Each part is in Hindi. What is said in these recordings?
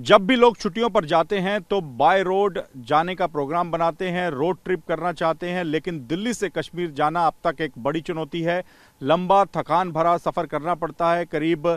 जब भी लोग छुट्टियों पर जाते हैं तो बाय रोड जाने का प्रोग्राम बनाते हैं रोड ट्रिप करना चाहते हैं लेकिन दिल्ली से कश्मीर जाना अब तक एक बड़ी चुनौती है लंबा थकान भरा सफ़र करना पड़ता है करीब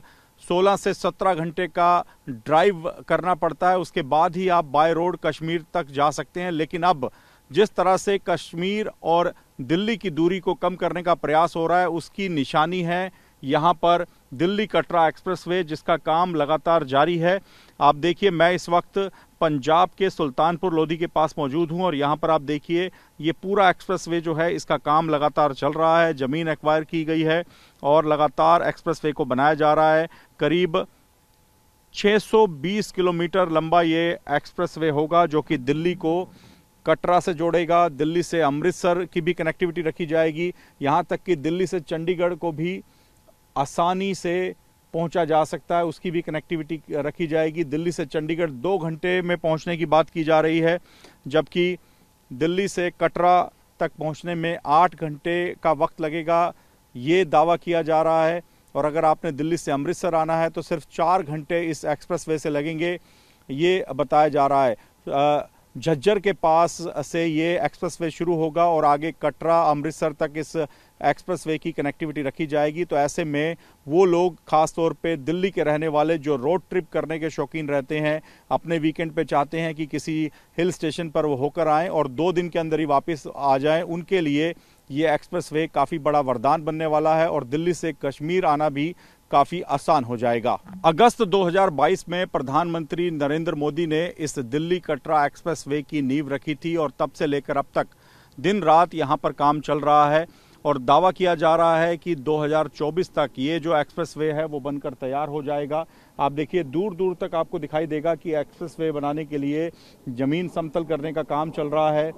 16 से 17 घंटे का ड्राइव करना पड़ता है उसके बाद ही आप बाय रोड कश्मीर तक जा सकते हैं लेकिन अब जिस तरह से कश्मीर और दिल्ली की दूरी को कम करने का प्रयास हो रहा है उसकी निशानी है यहाँ पर दिल्ली कटरा एक्सप्रेसवे जिसका काम लगातार जारी है आप देखिए मैं इस वक्त पंजाब के सुल्तानपुर लोधी के पास मौजूद हूँ और यहाँ पर आप देखिए ये पूरा एक्सप्रेसवे जो है इसका काम लगातार चल रहा है ज़मीन एक्वायर की गई है और लगातार एक्सप्रेसवे को बनाया जा रहा है करीब 620 किलोमीटर लंबा ये एक्सप्रेसवे होगा जो कि दिल्ली को कटरा से जोड़ेगा दिल्ली से अमृतसर की भी कनेक्टिविटी रखी जाएगी यहाँ तक कि दिल्ली से चंडीगढ़ को भी आसानी से पहुंचा जा सकता है उसकी भी कनेक्टिविटी रखी जाएगी दिल्ली से चंडीगढ़ दो घंटे में पहुंचने की बात की जा रही है जबकि दिल्ली से कटरा तक पहुंचने में आठ घंटे का वक्त लगेगा ये दावा किया जा रहा है और अगर आपने दिल्ली से अमृतसर आना है तो सिर्फ चार घंटे इस एक्सप्रेस से लगेंगे ये बताया जा रहा है झज्जर के पास से ये एक्सप्रेस शुरू होगा और आगे कटरा अमृतसर तक इस एक्सप्रेसवे की कनेक्टिविटी रखी जाएगी तो ऐसे में वो लोग खासतौर पे दिल्ली के रहने वाले जो रोड ट्रिप करने के शौकीन रहते हैं अपने वीकेंड पे चाहते हैं कि किसी हिल स्टेशन पर वो होकर आएँ और दो दिन के अंदर ही वापस आ जाएं उनके लिए ये एक्सप्रेसवे काफ़ी बड़ा वरदान बनने वाला है और दिल्ली से कश्मीर आना भी काफी आसान हो जाएगा अगस्त 2022 में प्रधानमंत्री नरेंद्र मोदी ने इस दिल्ली कटरा एक्सप्रेसवे की नींव रखी थी और तब से लेकर अब तक दिन रात यहां पर काम चल रहा है और दावा किया जा रहा है कि 2024 तक ये जो एक्सप्रेसवे है वो बनकर तैयार हो जाएगा आप देखिए दूर दूर तक आपको दिखाई देगा कि एक्सप्रेसवे बनाने के लिए ज़मीन समतल करने का काम चल रहा है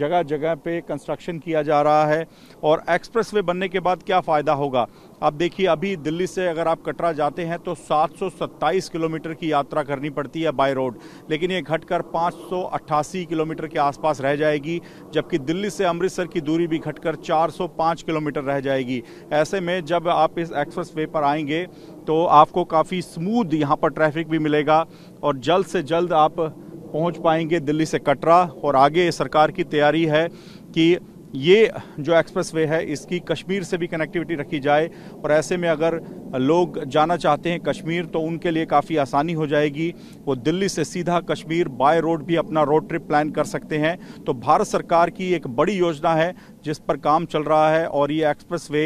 जगह जगह पे कंस्ट्रक्शन किया जा रहा है और एक्सप्रेसवे बनने के बाद क्या फ़ायदा होगा आप देखिए अभी दिल्ली से अगर आप कटरा जाते हैं तो 727 किलोमीटर की यात्रा करनी पड़ती है बाय रोड लेकिन ये घटकर 588 किलोमीटर के आसपास रह जाएगी जबकि दिल्ली से अमृतसर की दूरी भी घटकर 405 किलोमीटर रह जाएगी ऐसे में जब आप इस एक्सप्रेस वे पर आएंगे तो आपको काफ़ी स्मूद यहाँ पर ट्रैफिक भी मिलेगा और जल्द से जल्द आप पहुँच पाएंगे दिल्ली से कटरा और आगे सरकार की तैयारी है कि ये जो एक्सप्रेस वे है इसकी कश्मीर से भी कनेक्टिविटी रखी जाए और ऐसे में अगर लोग जाना चाहते हैं कश्मीर तो उनके लिए काफ़ी आसानी हो जाएगी वो दिल्ली से सीधा कश्मीर बाय रोड भी अपना रोड ट्रिप प्लान कर सकते हैं तो भारत सरकार की एक बड़ी योजना है जिस पर काम चल रहा है और ये एक्सप्रेस वे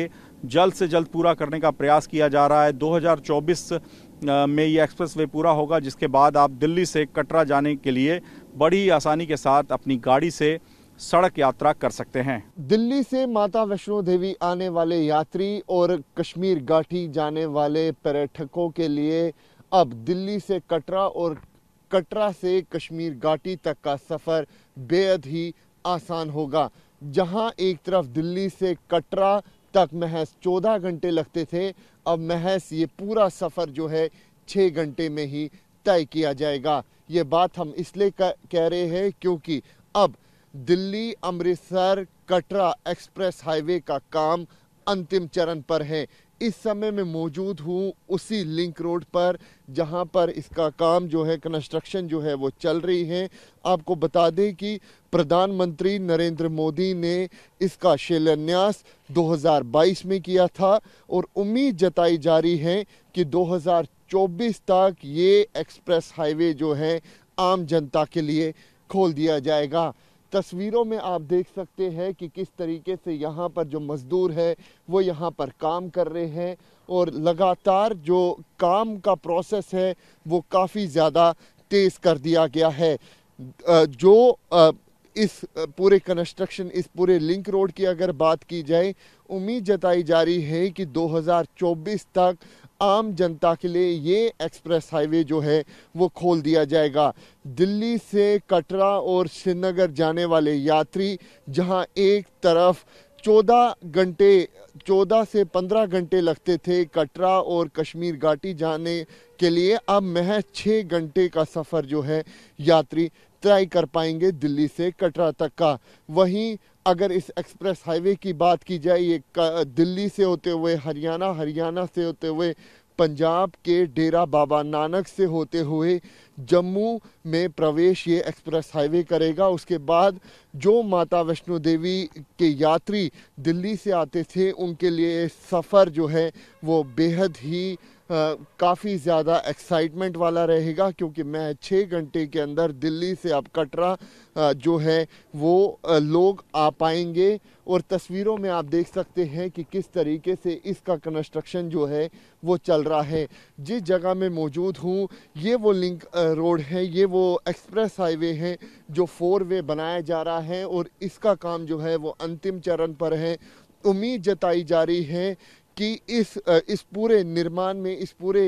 जल्द से जल्द पूरा करने का प्रयास किया जा रहा है दो में ये एक्सप्रेस वे पूरा होगा जिसके बाद आप दिल्ली से कटरा जाने के लिए बड़ी आसानी के साथ अपनी गाड़ी से सड़क यात्रा कर सकते हैं दिल्ली से माता वैष्णो देवी आने वाले यात्री और कश्मीर घाटी जाने वाले पर्यटकों के लिए अब दिल्ली से कटरा और कटरा से कश्मीर घाटी तक का सफ़र बेहद ही आसान होगा जहां एक तरफ दिल्ली से कटरा तक महज चौदह घंटे लगते थे अब महज ये पूरा सफ़र जो है छः घंटे में ही तय किया जाएगा ये बात हम इसलिए कह रहे हैं क्योंकि अब दिल्ली अमृतसर कटरा एक्सप्रेस हाईवे का काम अंतिम चरण पर है इस समय मैं मौजूद हूँ उसी लिंक रोड पर जहाँ पर इसका काम जो है कंस्ट्रक्शन जो है वो चल रही है आपको बता दें कि प्रधानमंत्री नरेंद्र मोदी ने इसका शिलान्यास 2022 में किया था और उम्मीद जताई जा रही है कि 2024 तक ये एक्सप्रेस हाईवे जो है आम जनता के लिए खोल दिया जाएगा तस्वीरों में आप देख सकते हैं कि किस तरीके से यहाँ पर जो मज़दूर है वो यहाँ पर काम कर रहे हैं और लगातार जो काम का प्रोसेस है वो काफ़ी ज़्यादा तेज़ कर दिया गया है जो इस पूरे कंस्ट्रक्शन इस पूरे लिंक रोड की अगर बात की जाए उम्मीद जताई जा रही है कि 2024 तक आम जनता के लिए ये एक्सप्रेस हाईवे जो है वो खोल दिया जाएगा दिल्ली से कटरा और श्रीनगर जाने वाले यात्री जहां एक तरफ चौदह घंटे चौदह से पंद्रह घंटे लगते थे कटरा और कश्मीर घाटी जाने के लिए अब महज छः घंटे का सफ़र जो है यात्री तय कर पाएंगे दिल्ली से कटरा तक का वहीं अगर इस एक्सप्रेस हाईवे की बात की जाए ये दिल्ली से होते हुए हरियाणा हरियाणा से होते हुए पंजाब के डेरा बाबा नानक से होते हुए जम्मू में प्रवेश ये एक्सप्रेस हाईवे करेगा उसके बाद जो माता वैष्णो देवी के यात्री दिल्ली से आते थे उनके लिए सफ़र जो है वो बेहद ही काफ़ी ज़्यादा एक्साइटमेंट वाला रहेगा क्योंकि मैं छः घंटे के अंदर दिल्ली से अब कटरा जो है वो लोग आ पाएंगे और तस्वीरों में आप देख सकते हैं कि किस तरीके से इसका कंस्ट्रक्शन जो है वो चल रहा है जिस जगह में मौजूद हूँ ये वो लिंक रोड है ये वो एक्सप्रेस हाईवे है जो फोर वे बनाया जा रहा है और इसका काम जो है वो अंतिम चरण पर है उम्मीद जताई जा रही है कि इस इस पूरे निर्माण में इस पूरे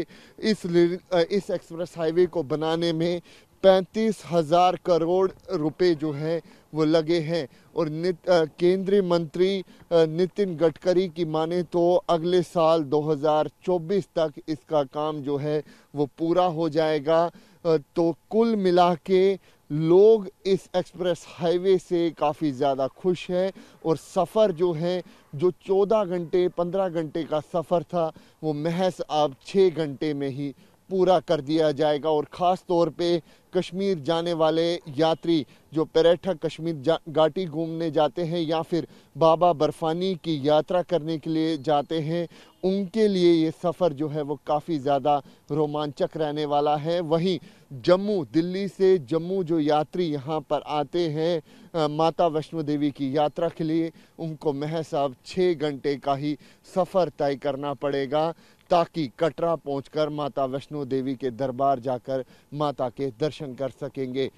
इस इस एक्सप्रेस हाईवे को बनाने में पैंतीस हजार करोड़ रुपए जो है वो लगे हैं और केंद्रीय मंत्री नितिन गडकरी की माने तो अगले साल 2024 तक इसका काम जो है वो पूरा हो जाएगा तो कुल मिला के लोग इस एक्सप्रेस हाईवे से काफ़ी ज़्यादा खुश हैं और सफ़र जो है जो 14 घंटे 15 घंटे का सफ़र था वो महज आप 6 घंटे में ही पूरा कर दिया जाएगा और ख़ास तौर पे कश्मीर जाने वाले यात्री जो पर्यटक कश्मीर घाटी घूमने जाते हैं या फिर बाबा बर्फानी की यात्रा करने के लिए जाते हैं उनके लिए ये सफ़र जो है वो काफ़ी ज़्यादा रोमांचक रहने वाला है वहीं जम्मू दिल्ली से जम्मू जो यात्री यहाँ पर आते हैं माता वैष्णो देवी की यात्रा के लिए उनको महज अब छः घंटे का ही सफ़र तय करना पड़ेगा ताकि कटरा पहुंचकर माता वैष्णो देवी के दरबार जाकर माता के दर्शन कर सकेंगे